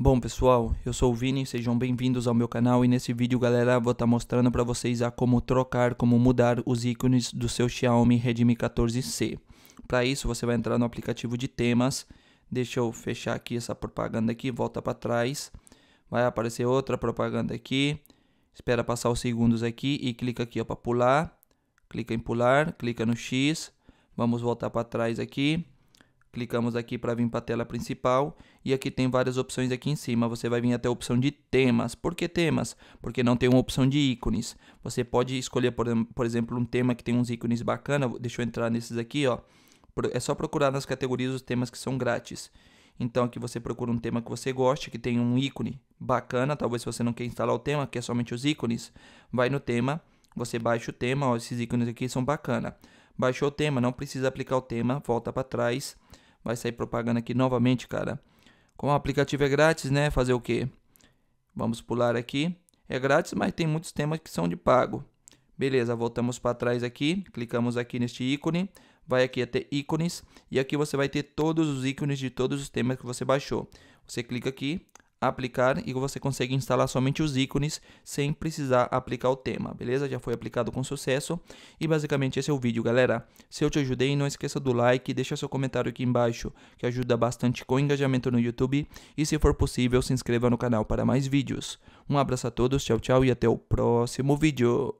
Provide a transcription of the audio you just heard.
Bom pessoal, eu sou o Vini, sejam bem-vindos ao meu canal e nesse vídeo galera vou estar tá mostrando para vocês a como trocar, como mudar os ícones do seu Xiaomi Redmi 14C. Para isso você vai entrar no aplicativo de temas, deixa eu fechar aqui essa propaganda aqui, volta para trás, vai aparecer outra propaganda aqui, espera passar os segundos aqui e clica aqui para pular, clica em pular, clica no X, vamos voltar para trás aqui, Clicamos aqui para vir para a tela principal e aqui tem várias opções aqui em cima. Você vai vir até a opção de temas. Por que temas? Porque não tem uma opção de ícones. Você pode escolher, por, por exemplo, um tema que tem uns ícones bacana. Deixa eu entrar nesses aqui, ó. É só procurar nas categorias os temas que são grátis. Então aqui você procura um tema que você goste, que tem um ícone bacana, talvez se você não quer instalar o tema, quer é somente os ícones, vai no tema, você baixa o tema, ó, esses ícones aqui são bacana. Baixou o tema, não precisa aplicar o tema, volta para trás Vai sair propaganda aqui novamente, cara. Como o aplicativo é grátis, né? Fazer o quê? Vamos pular aqui. É grátis, mas tem muitos temas que são de pago. Beleza, voltamos para trás aqui, clicamos aqui neste ícone, vai aqui até ícones e aqui você vai ter todos os ícones de todos os temas que você baixou. Você clica aqui, aplicar e você consegue instalar somente os ícones sem precisar aplicar o tema, beleza? Já foi aplicado com sucesso e basicamente esse é o vídeo, galera. Se eu te ajudei, não esqueça do like, deixa seu comentário aqui embaixo, que ajuda bastante com o engajamento no YouTube e se for possível, se inscreva no canal para mais vídeos. Um abraço a todos, tchau, tchau e até o próximo vídeo.